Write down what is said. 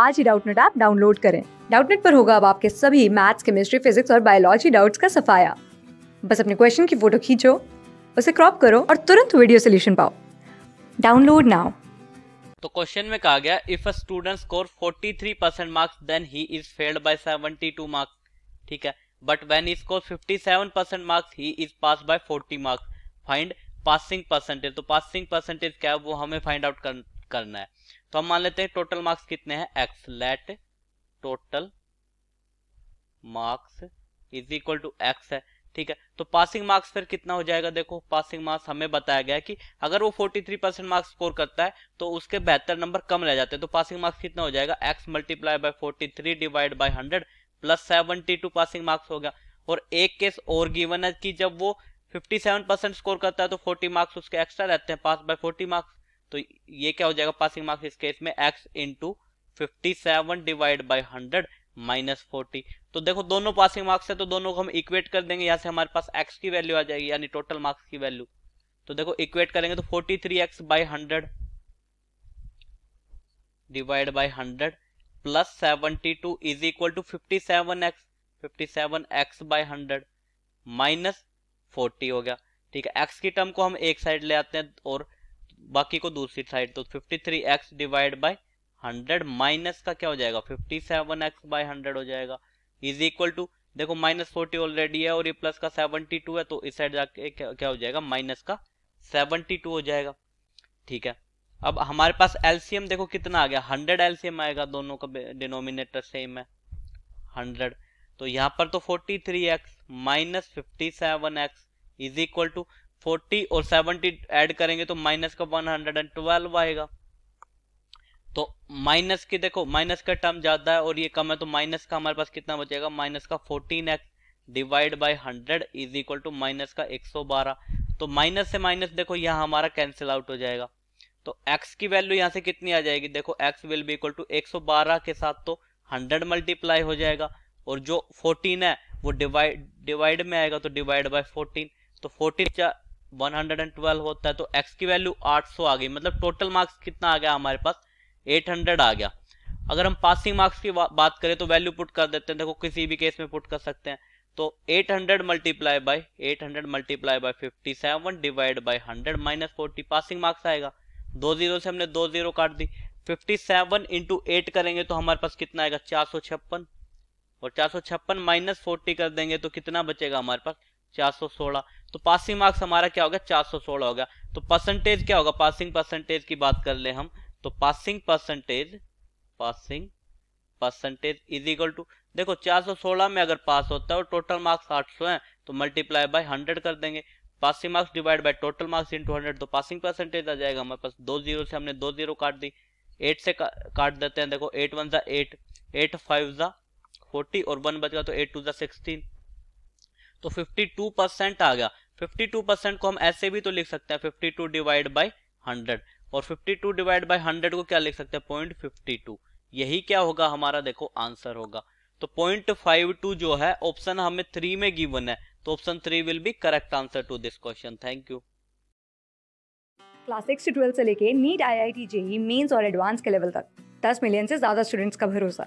आज ही Doubtnut app download करें डाउटनेट पर होगा अब आपके सभी मैथ्स केमिस्ट्री फिजिक्स और बायोलॉजी डाउट्स का सफाया बस अपने क्वेश्चन की फोटो खींचो उसे क्रॉप करो और तुरंत वीडियो सोल्यूशन पाओ डाउनलोड नाउ तो क्वेश्चन में कहा गया if a student score 43 percent marks then he is failed by 72 marks ठीक है but when he score 57 percent marks he is pass by 40 marks find passing percentage तो passing percentage क्या है वो हमें फाइंड आउट करना है तो हम मान लेते हैं टोटल मार्क्स कितने हैं x let total marks is equal to x है ठीक है तो पासिंग मार्क्स फिर कितना हो जाएगा देखो पासिंग मार्क्स हमें बताया गया कि अगर वो 43 परसेंट मार्क्स स्कोर करता है तो उसके बेहतर नंबर कम रह जाते हैं तो पासिंग मार्क्स कितना हो जाएगा x multiply by forty three divide by hundred plus seventy two passing marks हो गया और एक केस और गिवन है कि जब वो सेवन परसेंट स्कोर करता है तो फोर्टी मार्क्स उसके एक्स्ट्रा रहते हैं पास बाय फोर्टी मार्क्स तो ये क्या हो जाएगा पासिंग मार्क्स इस केस में x into fifty seven divide by hundred minus forty तो देखो दोनों पासिंग मार्क्स है तो दोनों को हम इक्वेट कर देंगे यहाँ से हमारे पास एक्स की वैल्यू आ जाएगी यानी टोटल मार्क्स की वैल्यू तो देखो इक्वेट करेंगे तो forty three x by hundred divide by hundred plus seventy two is equal to fifty seven x fifty seven x by hundred minus forty हो गया ठीक है एक्स की टर्म को हम एक साइड ले आते हैं और बाकी को दूसरी साइड तो 53x three x divide by hundred minus का क्या हो जाएगा 57x seven x by hundred हो जाएगा इज इक्वल टू देखो माइनस फोर्टी ऑलरेडी है और ये प्लस का 72 है तो इस साइड जाके क्या हो जाएगा माइनस का 72 हो जाएगा ठीक है अब हमारे पास एलसीएम देखो कितना आ गया 100 एलसीएम आएगा दोनों का डिनोमिनेटर सेम है 100 तो यहाँ पर तो 43x three x minus fifty seven x is equal to forty और सेवनटी ऐड करेंगे तो माइनस का वन हंड्रेड एंड ट्वेल्व आएगा तो माइनस की देखो माइनस का टर्म ज्यादा है और ये कम है तो माइनस का हमारे पास कितना बचेगा माइनस का fourteen x divide by hundred is equal to minus का एक सौ बारह तो माइनस से माइनस देखो यहाँ हमारा कैंसिल आउट हो जाएगा तो एक्स की वैल्यू यहाँ से कितनी आ जाएगी देखो x will be equal to एक सौ बारह के साथ तो हंड्रेड मल्टीप्लाई हो जाएगा और जो फोर्टीन है वो डिवाइड डिवाइड में आएगा तो डिवाइड बाय फोर्टीन तो फोर्टीन 112 होता है तो x की वैल्यू 800 आ गई मतलब टोटल मार्क्स कितना आ गया हमारे पास 800 आ गया अगर हम पासिंग मार्क्स की बात करें तो वैल्यू पुट कर देते हैं देखो किसी भी केस में पुट कर सकते हैं तो 800 hundred multiply by eight hundred multiply by fifty seven divide by hundred minus forty passing marks आएगा दो जीरो से हमने दो जीरो काट दी फिफ्टी सेवन इंटू एट करेंगे तो हमारे पास कितना आएगा चार सौ छप्पन और चार सौ छप्पन माइनस फोर्टी कर देंगे तो कितना बचेगा हमारे पास चार सौ सोलह तो पासिंग मार्क्स हमारा क्या होगा हो होगा तो परसेंटेज क्या होगा पासिंग परसेंटेज की बात कर ले हम तो passing percentage passing percentage is equal to देखो सोलह में अगर पास होता है और टोटल मार्क्स आठ सौ है तो मल्टीप्लाई बाय हंड्रेड कर देंगे passing marks divide by total marks into hundred तो पासिंग परसेंटेज आ जाएगा हमारे पास दो जीरो से हमने दो जीरो काट दी एट से का, काट देते हैं देखो एट वन ज़ा एट एट फाइव ज़ा फोर्टी और वन बच गया तो एट टू ज़ा सिक्सटीन तो 52 परसेंट आ गया 52 परसेंट को हम ऐसे भी तो लिख सकते हैं 52 टू डिवाइड बाई हंड्रेड और 52 टू डिवाइड बाई हंड्रेड को क्या लिख सकते हैं पॉइंट फिफ्टी यही क्या होगा हमारा देखो आंसर होगा तो पॉइंट फाइव टू जो है ऑप्शन हमें थ्री में गिवन है तो option three will be correct answer to this question thank you class six से ट्वेल्थ से लेके NEET I I T JEE mains और एडवांस के लेवल तक दस मिलियन से ज्यादा स्टूडेंट्स का भरोसा